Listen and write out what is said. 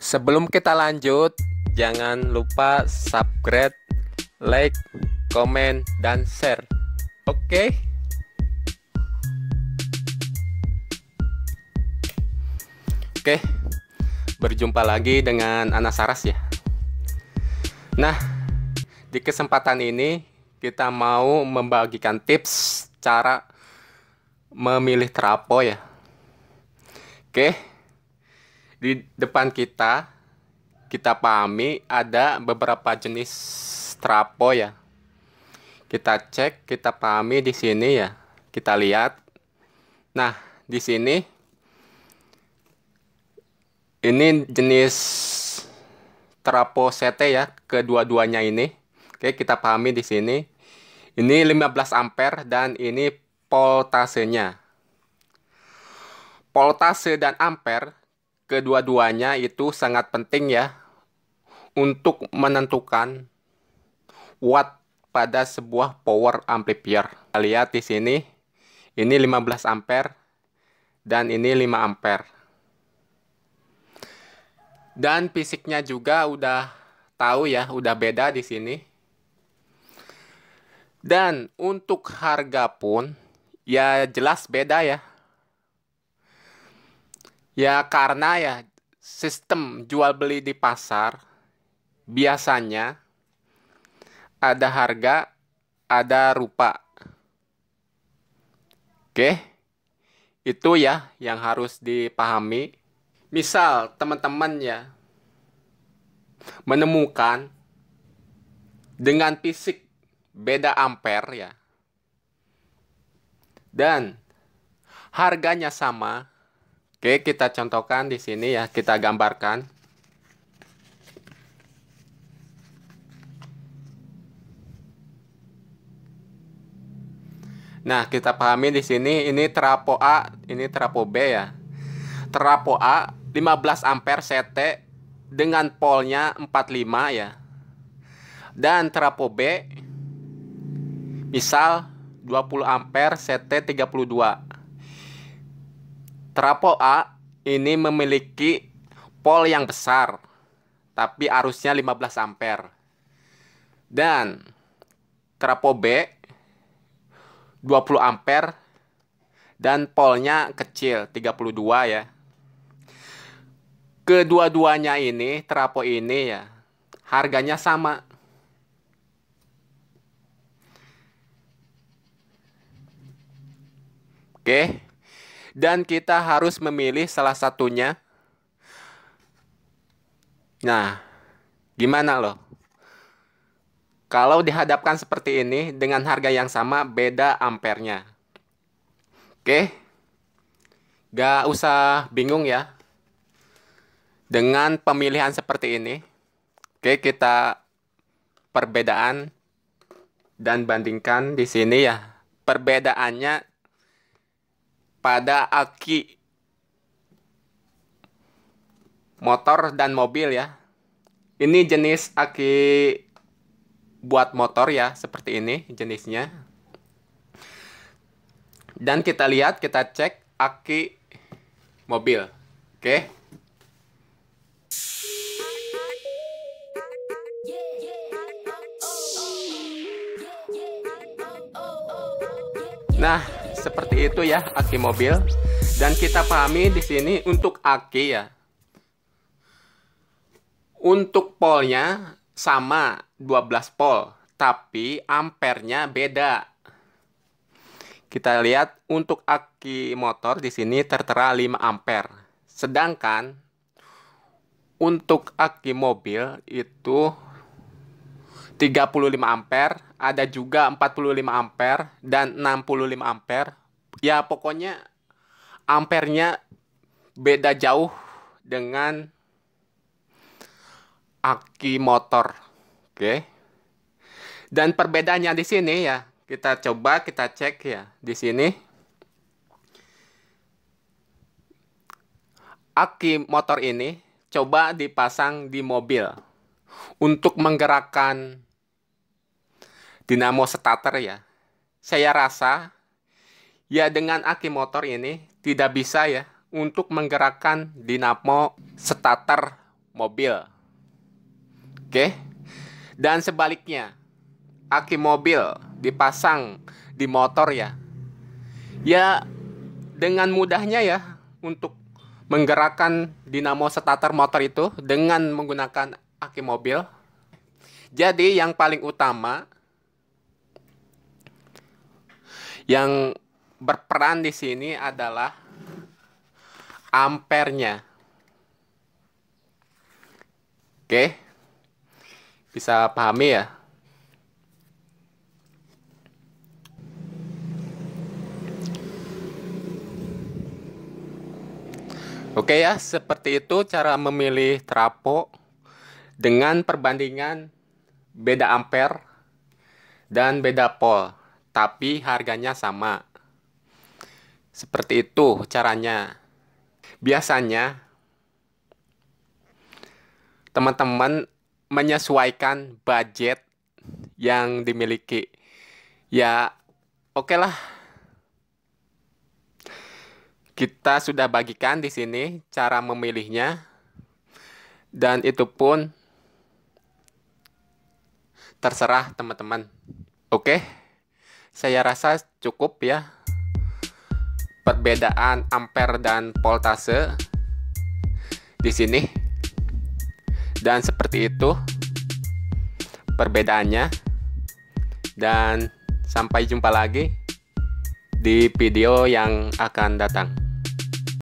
Sebelum kita lanjut, jangan lupa subscribe, like, komen, dan share. Oke. Oke. Berjumpa lagi dengan Ana Saras ya. Nah, di kesempatan ini kita mau membagikan tips cara memilih trapo ya. Oke. Okay di depan kita kita pahami ada beberapa jenis trapo ya. Kita cek, kita pahami di sini ya. Kita lihat. Nah, di sini ini jenis trapo CT ya, kedua-duanya ini. Oke, kita pahami di sini. Ini 15 ampere dan ini voltasenya. Voltase dan ampere kedua-duanya itu sangat penting ya untuk menentukan watt pada sebuah power amplifier. Lihat di sini, ini 15 ampere dan ini 5 ampere. Dan fisiknya juga udah tahu ya, udah beda di sini. Dan untuk harga pun ya jelas beda ya Ya karena ya sistem jual beli di pasar biasanya ada harga, ada rupa. Oke. Itu ya yang harus dipahami. Misal teman-teman ya menemukan dengan fisik beda ampere ya. Dan harganya sama Oke, kita contohkan di sini ya, kita gambarkan. Nah, kita pahami di sini ini trapo A, ini trapo B ya. Trapo A 15 ampere CT dengan polnya 45 ya. Dan trapo B misal 20 ampere CT 32. Trapo A ini memiliki pol yang besar, tapi arusnya 15 ampere. Dan Trapo B 20 ampere dan polnya kecil 32 ya. Kedua-duanya ini Trapo ini ya harganya sama. Oke. Okay dan kita harus memilih salah satunya. Nah, gimana loh? Kalau dihadapkan seperti ini dengan harga yang sama beda ampernya. Oke. Gak usah bingung ya. Dengan pemilihan seperti ini. Oke, kita perbedaan dan bandingkan di sini ya. Perbedaannya pada aki motor dan mobil ya. Ini jenis aki buat motor ya, seperti ini jenisnya. Dan kita lihat, kita cek aki mobil. Oke. Okay. Nah, seperti itu ya aki mobil. Dan kita pahami di sini untuk aki ya. Untuk polnya sama 12 pol, tapi ampernya beda. Kita lihat untuk aki motor di sini tertera 5 ampere. Sedangkan untuk aki mobil itu 35 ampere, ada juga 45 ampere dan 65 ampere. Ya pokoknya ampernya beda jauh dengan aki motor. Oke. Dan perbedaannya di sini ya, kita coba kita cek ya di sini. Aki motor ini coba dipasang di mobil untuk menggerakkan dinamo starter ya. Saya rasa ya dengan aki motor ini tidak bisa ya untuk menggerakkan dinamo starter mobil. Oke. Dan sebaliknya, aki mobil dipasang di motor ya. Ya dengan mudahnya ya untuk menggerakkan dinamo starter motor itu dengan menggunakan aki mobil. Jadi yang paling utama Yang berperan di sini adalah ampernya. Oke. Bisa pahami ya? Oke ya, seperti itu cara memilih trapo dengan perbandingan beda ampere dan beda pol tapi harganya sama. Seperti itu caranya. Biasanya teman-teman menyesuaikan budget yang dimiliki. Ya, oke okay lah. Kita sudah bagikan di sini cara memilihnya. Dan itu pun terserah teman-teman. Oke? Okay? saya rasa cukup ya perbedaan ampere dan voltase di sini dan seperti itu perbedaannya dan sampai jumpa lagi di video yang akan datang